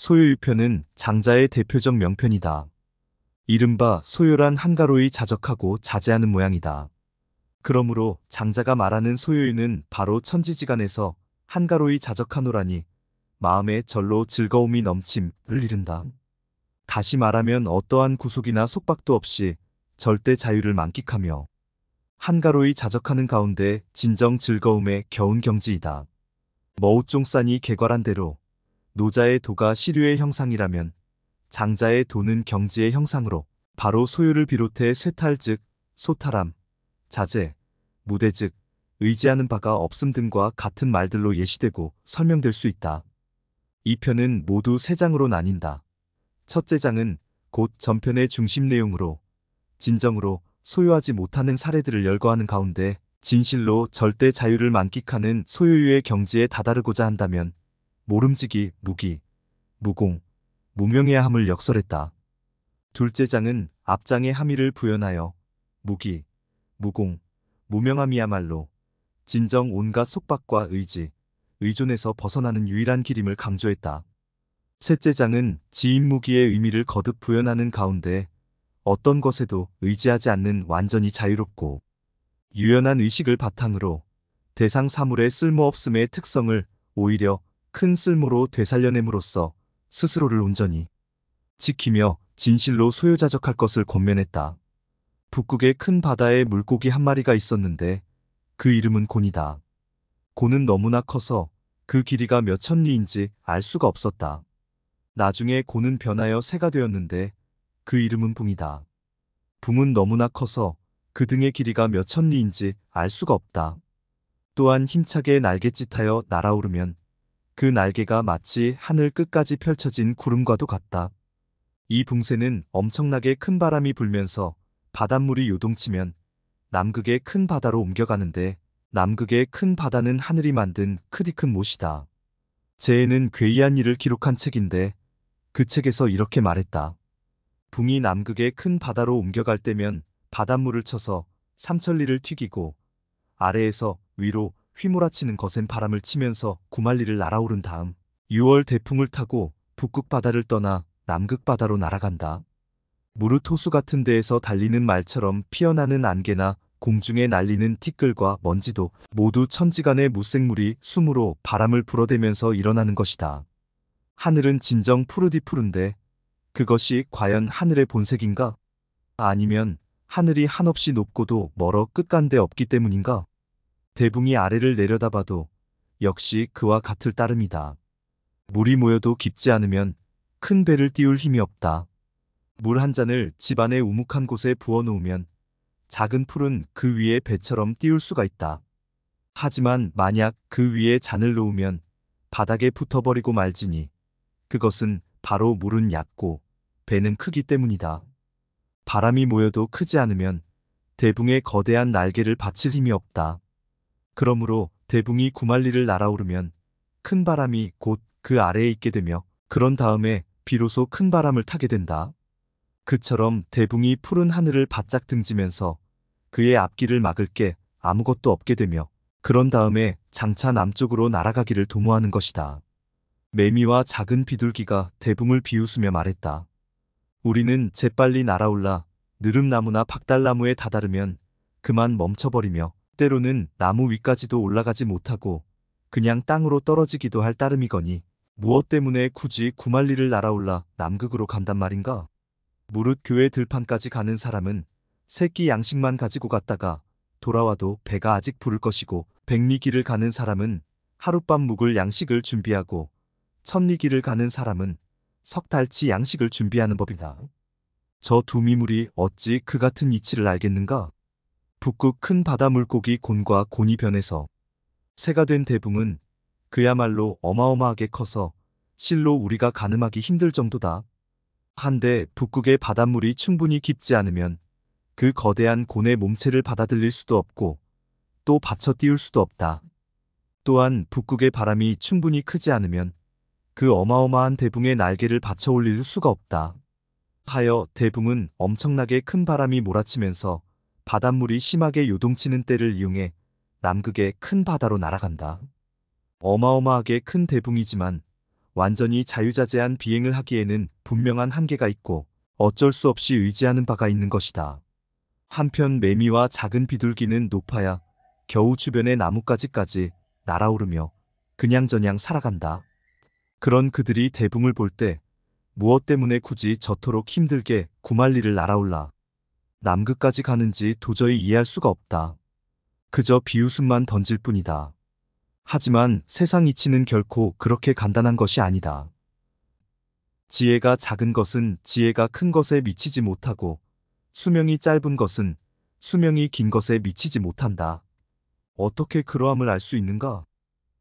소요유편은 장자의 대표적 명편이다. 이른바 소요란 한가로이 자적하고 자제하는 모양이다. 그러므로 장자가 말하는 소요유는 바로 천지지간에서 한가로이 자적하노라니 마음에 절로 즐거움이 넘침을 이른다. 다시 말하면 어떠한 구속이나 속박도 없이 절대 자유를 만끽하며 한가로이 자적하는 가운데 진정 즐거움의 겨운 경지이다. 머우쫑 산이 개괄한 대로 노자의 도가 시류의 형상이라면 장자의 도는 경지의 형상으로 바로 소유를 비롯해 쇠탈 즉 소탈함, 자재 무대 즉 의지하는 바가 없음 등과 같은 말들로 예시되고 설명될 수 있다. 이 편은 모두 세 장으로 나뉜다. 첫째 장은 곧 전편의 중심 내용으로 진정으로 소유하지 못하는 사례들을 열거하는 가운데 진실로 절대 자유를 만끽하는 소유의 유 경지에 다다르고자 한다면 모름지기, 무기, 무공, 무명해야 함을 역설했다. 둘째 장은 앞장의 함의를 부연하여 무기, 무공, 무명함이야말로 진정 온갖 속박과 의지, 의존에서 벗어나는 유일한 길임을 강조했다. 셋째 장은 지인무기의 의미를 거듭 부연하는 가운데 어떤 것에도 의지하지 않는 완전히 자유롭고 유연한 의식을 바탕으로 대상 사물의 쓸모없음의 특성을 오히려 큰 쓸모로 되살려냄으로써 스스로를 온전히 지키며 진실로 소유자적할 것을 권면했다. 북극의 큰 바다에 물고기 한 마리가 있었는데 그 이름은 곤이다. 곤은 너무나 커서 그 길이가 몇 천리인지 알 수가 없었다. 나중에 곤은 변하여 새가 되었는데 그 이름은 붕이다. 붕은 너무나 커서 그 등의 길이가 몇 천리인지 알 수가 없다. 또한 힘차게 날갯짓하여 날아오르면 그 날개가 마치 하늘 끝까지 펼쳐진 구름과도 같다. 이 붕새는 엄청나게 큰 바람이 불면서 바닷물이 요동치면 남극의 큰 바다로 옮겨가는데 남극의 큰 바다는 하늘이 만든 크디큰 못이다. 제에는 괴이한 일을 기록한 책인데 그 책에서 이렇게 말했다. 붕이 남극의 큰 바다로 옮겨갈 때면 바닷물을 쳐서 삼천리를 튀기고 아래에서 위로 휘몰아치는 거센 바람을 치면서 구말리를 날아오른 다음 6월 대풍을 타고 북극 바다를 떠나 남극 바다로 날아간다. 무르토수 같은 데에서 달리는 말처럼 피어나는 안개나 공중에 날리는 티끌과 먼지도 모두 천지간의 무생물이 숨으로 바람을 불어대면서 일어나는 것이다. 하늘은 진정 푸르디푸른데 그것이 과연 하늘의 본색인가? 아니면 하늘이 한없이 높고도 멀어 끝간데 없기 때문인가? 대붕이 아래를 내려다봐도 역시 그와 같을 따름이다. 물이 모여도 깊지 않으면 큰 배를 띄울 힘이 없다. 물 한 잔을 집안의 우묵한 곳에 부어놓으면 작은 풀은 그 위에 배처럼 띄울 수가 있다. 하지만 만약 그 위에 잔을 놓으면 바닥에 붙어버리고 말지니 그것은 바로 물은 얕고 배는 크기 때문이다. 바람이 모여도 크지 않으면 대붕의 거대한 날개를 받칠 힘이 없다. 그러므로 대붕이 구말리를 날아오르면 큰 바람이 곧 그 아래에 있게 되며 그런 다음에 비로소 큰 바람을 타게 된다. 그처럼 대붕이 푸른 하늘을 바짝 등지면서 그의 앞길을 막을 게 아무것도 없게 되며 그런 다음에 장차 남쪽으로 날아가기를 도모하는 것이다. 매미와 작은 비둘기가 대붕을 비웃으며 말했다. 우리는 재빨리 날아올라 느릅나무나 박달나무에 다다르면 그만 멈춰버리며 때로는 나무 위까지도 올라가지 못하고 그냥 땅으로 떨어지기도 할 따름이거니 무엇 때문에 굳이 구만리를 날아올라 남극으로 간단 말인가? 무릇 교회 들판까지 가는 사람은 새끼 양식만 가지고 갔다가 돌아와도 배가 아직 부를 것이고 백리길을 가는 사람은 하룻밤 묵을 양식을 준비하고 천리길을 가는 사람은 석 달치 양식을 준비하는 법이다. 저 두 미물이 어찌 그 같은 이치를 알겠는가? 북극 큰 바다 물고기 곤과 곤이 변해서 새가 된 대붕은 그야말로 어마어마하게 커서 실로 우리가 가늠하기 힘들 정도다. 한데 북극의 바닷물이 충분히 깊지 않으면 그 거대한 곤의 몸체를 받아들일 수도 없고 또 받쳐 띄울 수도 없다. 또한 북극의 바람이 충분히 크지 않으면 그 어마어마한 대붕의 날개를 받쳐 올릴 수가 없다. 하여 대붕은 엄청나게 큰 바람이 몰아치면서 바닷물이 심하게 요동치는 때를 이용해 남극의 큰 바다로 날아간다. 어마어마하게 큰 대붕이지만 완전히 자유자재한 비행을 하기에는 분명한 한계가 있고 어쩔 수 없이 의지하는 바가 있는 것이다. 한편 매미와 작은 비둘기는 높아야 겨우 주변의 나뭇가지까지 날아오르며 그냥저냥 살아간다. 그런 그들이 대붕을 볼 때 무엇 때문에 굳이 저토록 힘들게 구만리를 날아올라 남극까지 가는지 도저히 이해할 수가 없다. 그저 비웃음만 던질 뿐이다. 하지만 세상 이치는 결코 그렇게 간단한 것이 아니다. 지혜가 작은 것은 지혜가 큰 것에 미치지 못하고 수명이 짧은 것은 수명이 긴 것에 미치지 못한다. 어떻게 그러함을 알 수 있는가?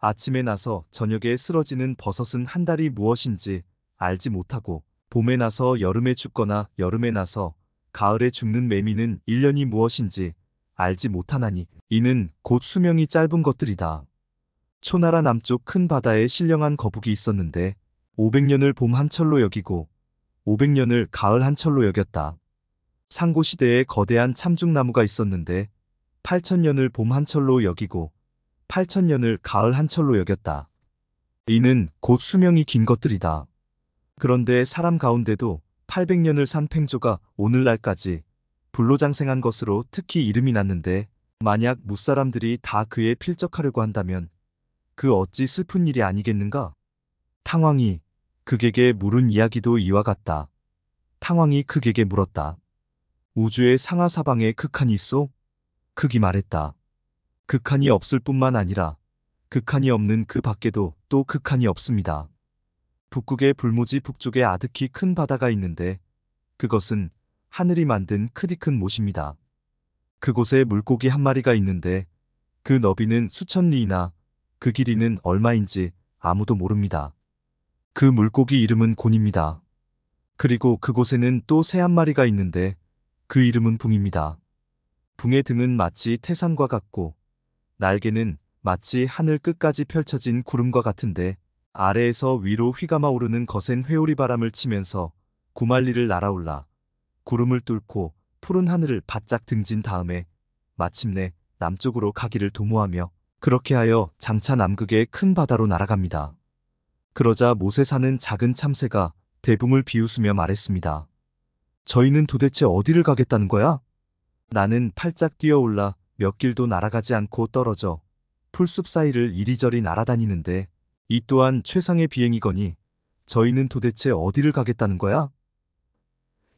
아침에 나서 저녁에 쓰러지는 버섯은 한 달이 무엇인지 알지 못하고 봄에 나서 여름에 죽거나 여름에 나서 가을에 죽는 매미는 1년이 무엇인지 알지 못하나니 이는 곧 수명이 짧은 것들이다. 초나라 남쪽 큰 바다에 신령한 거북이 있었는데 500년을 봄 한철로 여기고 500년을 가을 한철로 여겼다. 상고시대에 거대한 참죽나무가 있었는데 8 0 0 0년을봄 한철로 여기고 8 0 0 0년을 가을 한철로 여겼다. 이는 곧 수명이 긴 것들이다. 그런데 사람 가운데도 800년을 산 팽조가 오늘날까지 불로장생한 것으로 특히 이름이 났는데 만약 무사람들이 다 그에 필적하려고 한다면 그 어찌 슬픈 일이 아니겠는가? 탕왕이 극에게 물은 이야기도 이와 같다. 탕왕이 극에게 물었다. 우주의 상하사방에 극한이 있소? 극이 말했다. 극한이 없을 뿐만 아니라 극한이 없는 그 밖에도 또 극한이 없습니다. 북극의 불모지 북쪽에 아득히 큰 바다가 있는데 그것은 하늘이 만든 크디큰 못입니다. 그곳에 물고기 한 마리가 있는데 그 너비는 수천 리이나 그 길이는 얼마인지 아무도 모릅니다. 그 물고기 이름은 곤입니다. 그리고 그곳에는 또 새 한 마리가 있는데 그 이름은 붕입니다. 붕의 등은 마치 태산과 같고 날개는 마치 하늘 끝까지 펼쳐진 구름과 같은데 아래에서 위로 휘감아 오르는 거센 회오리 바람을 치면서 구말리를 날아올라 구름을 뚫고 푸른 하늘을 바짝 등진 다음에 마침내 남쪽으로 가기를 도모하며 그렇게 하여 장차 남극의 큰 바다로 날아갑니다. 그러자 모세사는 작은 참새가 대붕을 비웃으며 말했습니다. 저희는 도대체 어디를 가겠다는 거야? 나는 팔짝 뛰어올라 몇 길도 날아가지 않고 떨어져 풀숲 사이를 이리저리 날아다니는데 이 또한 최상의 비행이거니 저희는 도대체 어디를 가겠다는 거야?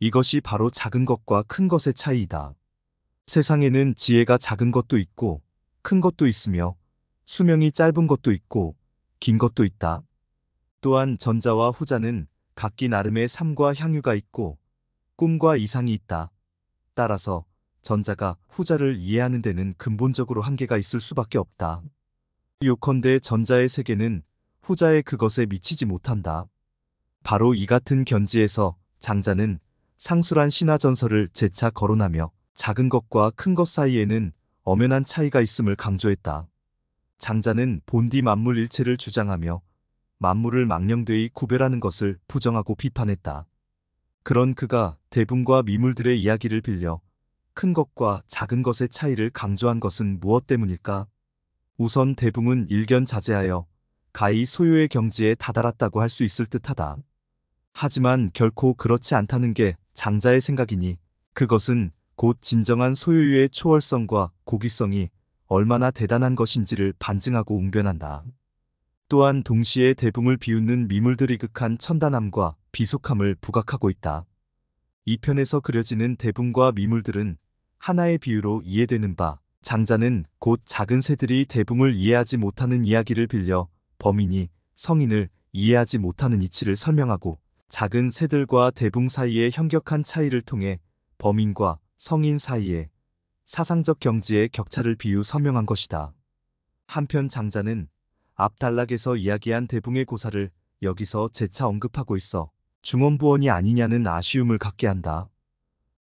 이것이 바로 작은 것과 큰 것의 차이이다. 세상에는 지혜가 작은 것도 있고 큰 것도 있으며 수명이 짧은 것도 있고 긴 것도 있다. 또한 전자와 후자는 각기 나름의 삶과 향유가 있고 꿈과 이상이 있다. 따라서 전자가 후자를 이해하는 데는 근본적으로 한계가 있을 수밖에 없다. 요컨대 전자의 세계는 후자의 그것에 미치지 못한다. 바로 이 같은 견지에서 장자는 상술한 신화전설을 재차 거론하며 작은 것과 큰 것 사이에는 엄연한 차이가 있음을 강조했다. 장자는 본디 만물 일체를 주장하며 만물을 망령되이 구별하는 것을 부정하고 비판했다. 그런 그가 대분과 미물들의 이야기를 빌려 큰 것과 작은 것의 차이를 강조한 것은 무엇 때문일까? 우선 대붕은 일견 자제하여 가히 소요의 경지에 다다랐다고 할 수 있을 듯하다. 하지만 결코 그렇지 않다는 게 장자의 생각이니 그것은 곧 진정한 소유의 초월성과 고귀성이 얼마나 대단한 것인지를 반증하고 웅변한다. 또한 동시에 대붕을 비웃는 미물들이 극한 천단함과 비속함을 부각하고 있다. 이 편에서 그려지는 대붕과 미물들은 하나의 비유로 이해되는 바 장자는 곧 작은 새들이 대붕을 이해하지 못하는 이야기를 빌려 범인이 성인을 이해하지 못하는 이치를 설명하고 작은 새들과 대붕 사이의 현격한 차이를 통해 범인과 성인 사이의 사상적 경지의 격차를 비유 설명한 것이다. 한편 장자는 앞달락에서 이야기한 대붕의 고사를 여기서 재차 언급하고 있어 중원부원이 아니냐는 아쉬움을 갖게 한다.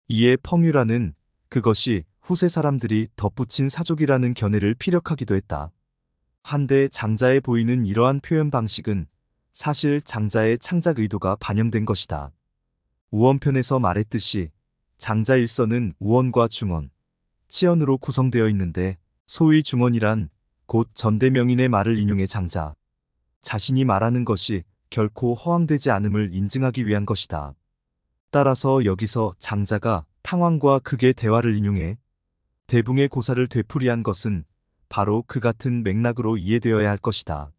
이에 펑유라는 그것이 후세 사람들이 덧붙인 사족이라는 견해를 피력하기도 했다. 한데 장자에 보이는 이러한 표현 방식은 사실 장자의 창작 의도가 반영된 것이다. 우원편에서 말했듯이 장자 일선은 우원과 중원, 치언으로 구성되어 있는데 소위 중원이란 곧 전대명인의 말을 인용해 장자. 자신이 말하는 것이 결코 허황되지 않음을 인증하기 위한 것이다. 따라서 여기서 장자가 탕왕과 극의 대화를 인용해 대붕의 고사를 되풀이한 것은 바로 그 같은 맥락으로 이해되어야 할 것이다.